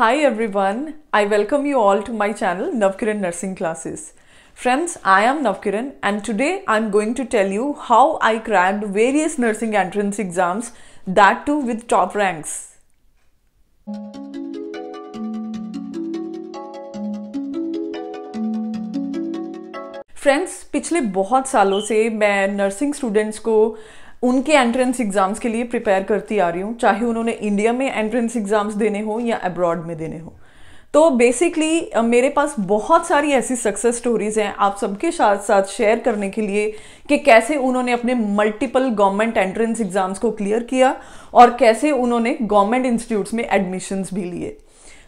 Hi everyone, I welcome you all to my channel Navkiran Nursing Classes. Friends, I am Navkiran and today I am going to tell you how I cracked various nursing entrance exams, that too with top ranks. Friends पिछले बहुत सालों से मैं nursing students को उनके entrance exams के लिए prepare करती आ रही हूँ चाहे उन्होंने इंडिया में एंट्रेंस एग्ज़ाम्स देने हो या अब्रॉड में देने हो तो बेसिकली मेरे पास बहुत सारी ऐसी सक्सेस स्टोरीज हैं आप सबके साथ साथ शेयर करने के लिए कि कैसे उन्होंने अपने मल्टीपल गवर्नमेंट एंट्रेंस एग्ज़ाम्स को क्लियर किया और कैसे उन्होंने गवर्नमेंट इंस्टीट्यूट्स में एडमिशन्स भी लिए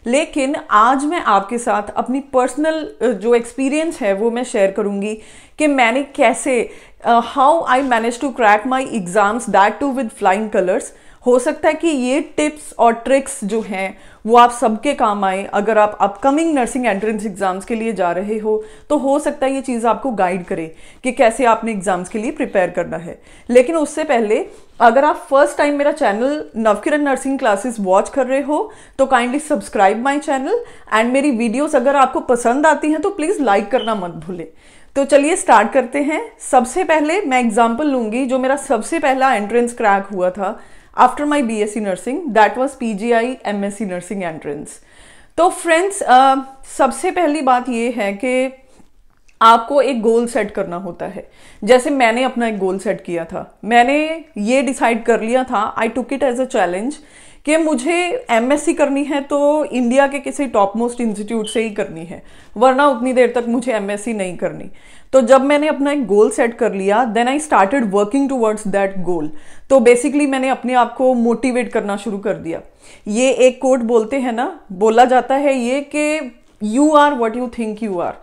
लेकिन आज मैं आपके साथ अपनी पर्सनल जो एक्सपीरियंस है वो मैं शेयर करूंगी कि मैंने कैसे how I manage to crack my exams that too with flying colours हो सकता है कि ये टिप्स और ट्रिक्स जो हैं वो आप सबके काम आए अगर आप अपकमिंग नर्सिंग एंट्रेंस एग्ज़ाम्स के लिए जा रहे हो तो हो सकता है ये चीज़ आपको गाइड करे कि कैसे आपने एग्ज़ाम्स के लिए प्रिपेयर करना है लेकिन उससे पहले अगर आप फर्स्ट टाइम मेरा channel Navkiran nursing classes watch कर रहे हो तो kindly subscribe my channel and मेरी वीडियोज अगर आपको पसंद आती हैं तो प्लीज़ लाइक करना मत भूलें तो चलिए स्टार्ट करते हैं सबसे पहले मैं एग्जाम्पल लूँगी जो मेरा सबसे पहला एंट्रेंस क्रैक हुआ था after my B S C nursing that was P G I M S C nursing entrance तो फ्रेंड्स uh, सबसे पहली बात ये है कि आपको एक गोल सेट करना होता है जैसे मैंने अपना एक गोल सेट किया था मैंने ये डिसाइड कर लिया था I took it as a challenge कि मुझे एमएससी करनी है तो इंडिया के किसी टॉप मोस्ट इंस्टीट्यूट से ही करनी है वरना उतनी देर तक मुझे एमएससी नहीं करनी तो जब मैंने अपना एक गोल सेट कर लिया then I started working towards that goal तो बेसिकली मैंने अपने आप को मोटिवेट करना शुरू कर दिया ये एक कोट बोलते हैं ना बोला जाता है ये कि you are what you think you are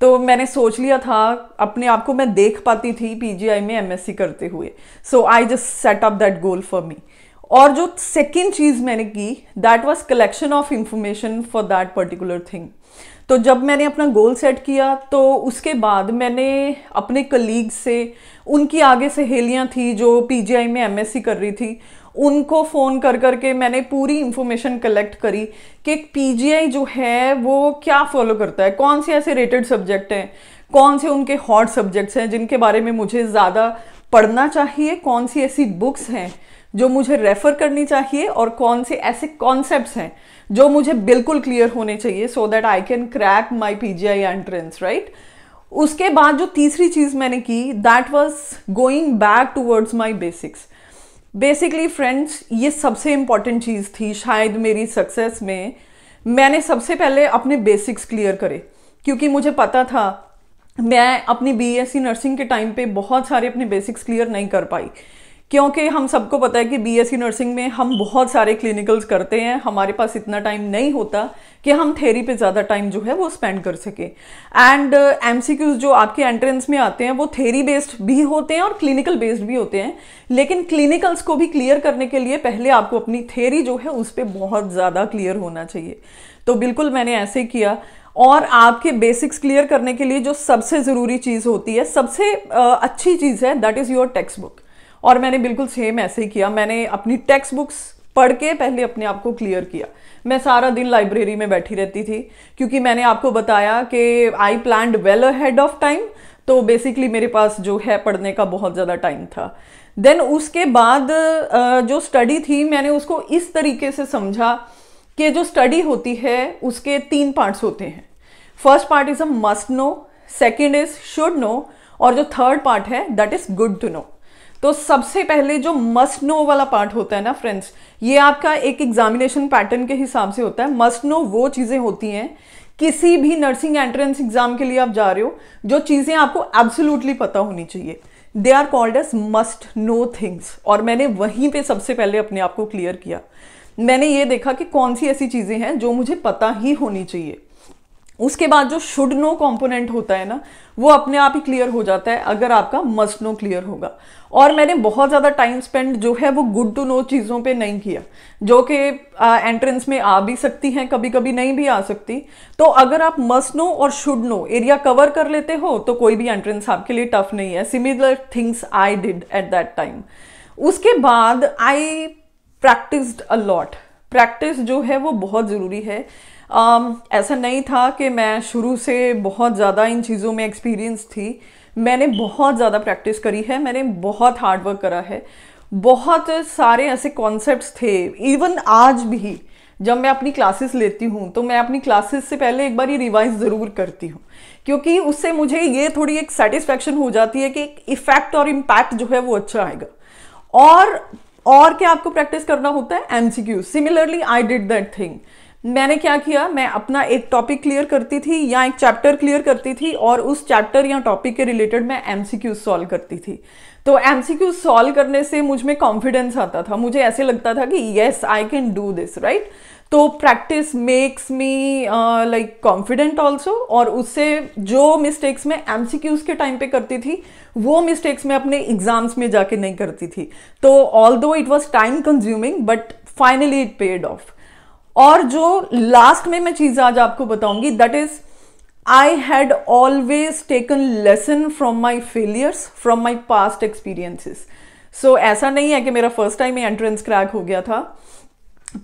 तो मैंने सोच लिया था अपने आप को मैं देख पाती थी पीजीआई में एमएससी करते हुए so I just set up that goal for me और जो सेकेंड चीज़ मैंने की that was collection of information for that particular thing तो जब मैंने अपना गोल सेट किया तो उसके बाद मैंने अपने कलीग से उनकी आगे सहेलियाँ थी जो पीजीआई में एमएससी कर रही थी उनको फ़ोन कर कर के मैंने पूरी इन्फॉर्मेशन कलेक्ट करी कि पीजीआई जो है वो क्या फॉलो करता है कौन से ऐसे रेटेड सब्जेक्ट हैं कौन से उनके हॉट सब्जेक्ट्स हैं जिनके बारे में मुझे ज़्यादा पढ़ना चाहिए कौन सी ऐसी बुक्स हैं जो मुझे रेफर करनी चाहिए और कौन से ऐसे कॉन्सेप्ट हैं जो मुझे बिल्कुल क्लियर होने चाहिए so that I can crack my P G I entrance right उसके बाद जो तीसरी चीज़ मैंने की that was going back towards my basics basically friends ये सबसे इंपॉर्टेंट चीज़ थी शायद मेरी सक्सेस में मैंने सबसे पहले अपने बेसिक्स क्लियर करे क्योंकि मुझे पता था मैं अपनी बीएससी नर्सिंग e के टाइम पे बहुत सारे अपने बेसिक्स क्लियर नहीं कर पाई क्योंकि हम सबको पता है कि बीएससी नर्सिंग में हम बहुत सारे क्लिनिकल्स करते हैं हमारे पास इतना टाइम नहीं होता कि हम थेरी पे ज़्यादा टाइम जो है वो स्पेंड कर सकें एंड एम जो आपके एंट्रेंस में आते हैं वो थेरी बेस्ड भी होते हैं और क्लिनिकल बेस्ड भी होते हैं लेकिन क्लिनिकल्स को भी क्लियर करने के लिए पहले आपको अपनी थेरी जो है उस पर बहुत ज़्यादा क्लियर होना चाहिए तो बिल्कुल मैंने ऐसे किया और आपके बेसिक्स क्लियर करने के लिए जो सबसे ज़रूरी चीज़ होती है सबसे uh, अच्छी चीज़ है that is your text book और मैंने बिल्कुल सेम ऐसे ही किया मैंने अपनी टेक्स्ट बुक्स पढ़ के पहले अपने आप को क्लियर किया मैं सारा दिन लाइब्रेरी में बैठी रहती थी क्योंकि मैंने आपको बताया कि I plan well ahead of time तो बेसिकली मेरे पास जो है पढ़ने का बहुत ज़्यादा टाइम था देन उसके बाद जो स्टडी थी मैंने उसको इस तरीके से समझा कि जो स्टडी होती है उसके तीन पार्ट्स होते हैं first part is a must know second is should know और जो थर्ड पार्ट है that is good to know तो सबसे पहले जो मस्ट नो वाला पार्ट होता है ना फ्रेंड्स ये आपका एक एग्जामिनेशन पैटर्न के हिसाब से होता है मस्ट नो वो चीज़ें होती हैं किसी भी नर्सिंग एंट्रेंस एग्जाम के लिए आप जा रहे हो जो चीज़ें आपको एब्सोल्युटली पता होनी चाहिए they are called as must know things और मैंने वहीं पे सबसे पहले अपने आप को क्लियर किया मैंने ये देखा कि कौन सी ऐसी चीज़ें हैं जो मुझे पता ही होनी चाहिए उसके बाद जो शुड नो कॉम्पोनेंट होता है ना वो अपने आप ही क्लियर हो जाता है अगर आपका मस्ट नो क्लियर होगा और मैंने बहुत ज़्यादा टाइम स्पेंड जो है वो गुड टू नो चीज़ों पे नहीं किया जो कि एंट्रेंस में आ भी सकती हैं कभी कभी नहीं भी आ सकती तो अगर आप मस्ट नो और शुड नो एरिया कवर कर लेते हो तो कोई भी एंट्रेंस आपके लिए टफ नहीं है similar things I did at that time उसके बाद आई प्रैक्टिस अलॉट प्रैक्टिस जो है वो बहुत ज़रूरी है um, ऐसा नहीं था कि मैं शुरू से बहुत ज़्यादा इन चीज़ों में एक्सपीरियंस थी मैंने बहुत ज़्यादा प्रैक्टिस करी है मैंने बहुत हार्ड वर्क करा है बहुत सारे ऐसे कॉन्सेप्ट्स थे इवन आज भी जब मैं अपनी क्लासेस लेती हूँ तो मैं अपनी क्लासेस से पहले एक बार ये रिवाइज ज़रूर करती हूँ क्योंकि उससे मुझे ये थोड़ी एक सेटिस्फैक्शन हो जाती है कि एक इफ़ेक्ट और इम्पैक्ट जो है वो अच्छा आएगा और और क्या आपको प्रैक्टिस करना होता है um similarly I did that thing मैंने क्या किया मैं अपना एक टॉपिक क्लियर करती थी या एक चैप्टर क्लियर करती थी और उस चैप्टर या टॉपिक के रिलेटेड मैं एमसीक्यू सॉल्व करती थी तो एमसीक्यू सॉल्व करने से मुझ में कॉन्फिडेंस आता था मुझे ऐसे लगता था कि yes I can do this right तो practice makes me like confident also और उससे जो मिस्टेक्स मैं एम के टाइम पे करती थी वो मिस्टेक्स मैं अपने एग्जाम्स में जाके नहीं करती थी तो although it was time consuming but finally it paid off और जो लास्ट में मैं चीज़ आज आपको बताऊंगी that is I had always taken lesson from my failures from my past experiences so ऐसा नहीं है कि मेरा फर्स्ट टाइम ही एंट्रेंस क्रैक हो गया था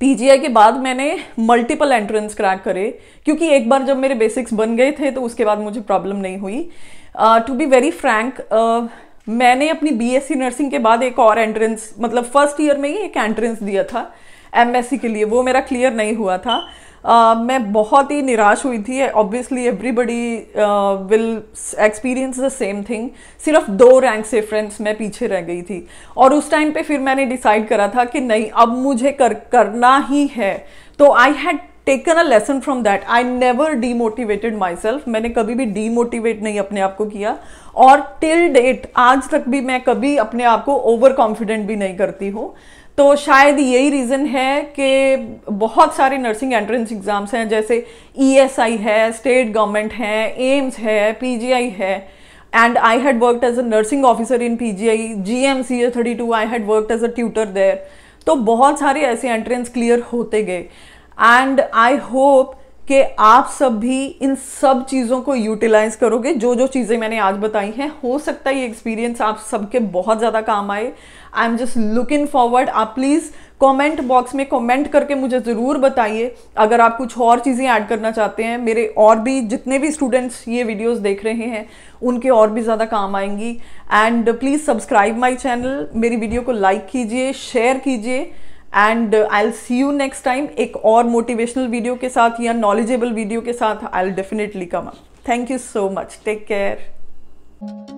पीजीआई के बाद मैंने मल्टीपल एंट्रेंस क्रैक करे क्योंकि एक बार जब मेरे बेसिक्स बन गए थे तो उसके बाद मुझे प्रॉब्लम नहीं हुई टू बी वेरी फ्रैंक मैंने अपनी बीएससी नर्सिंग के बाद एक और एंट्रेंस मतलब फर्स्ट ईयर में ही एक एंट्रेंस दिया था एम के लिए वो मेरा क्लियर नहीं हुआ था Uh, मैं बहुत ही निराश हुई थी obviously everybody will experience the same thing सिर्फ दो रैंक से फ्रेंड्स मैं पीछे रह गई थी और उस टाइम पे फिर मैंने डिसाइड करा था कि नहीं अब मुझे कर करना ही है तो I had taken a lesson from that I never demotivated myself मैंने कभी भी डीमोटिवेट नहीं अपने आप को किया और टिल डेट आज तक भी मैं कभी अपने आप को ओवर कॉन्फिडेंट भी नहीं करती हूँ तो शायद यही रीज़न है कि बहुत सारे नर्सिंग एंट्रेंस एग्ज़ाम्स हैं जैसे ईएसआई e है स्टेट गवर्नमेंट है एम्स है पीजीआई है and I and I had worked as a nursing officer in PGI, thirty two I had worked as a tutor there. तो बहुत सारे ऐसे एंट्रेंस क्लियर होते गए एंड आई होप कि आप सब भी इन सब चीज़ों को यूटिलाइज करोगे जो जो चीज़ें मैंने आज बताई हैं हो सकता है ये एक्सपीरियंस आप सबके बहुत ज़्यादा काम आए I am just looking forward आप प्लीज़ कमेंट बॉक्स में कमेंट करके मुझे ज़रूर बताइए अगर आप कुछ और चीज़ें ऐड करना चाहते हैं मेरे और भी जितने भी स्टूडेंट्स ये वीडियोस देख रहे हैं उनके और भी ज़्यादा काम आएंगी and please subscribe my channel मेरी वीडियो को लाइक कीजिए शेयर कीजिए and I'll see you next time एक और मोटिवेशनल वीडियो के साथ या नॉलेजेबल वीडियो के साथ I'll definitely come up thank you so much take care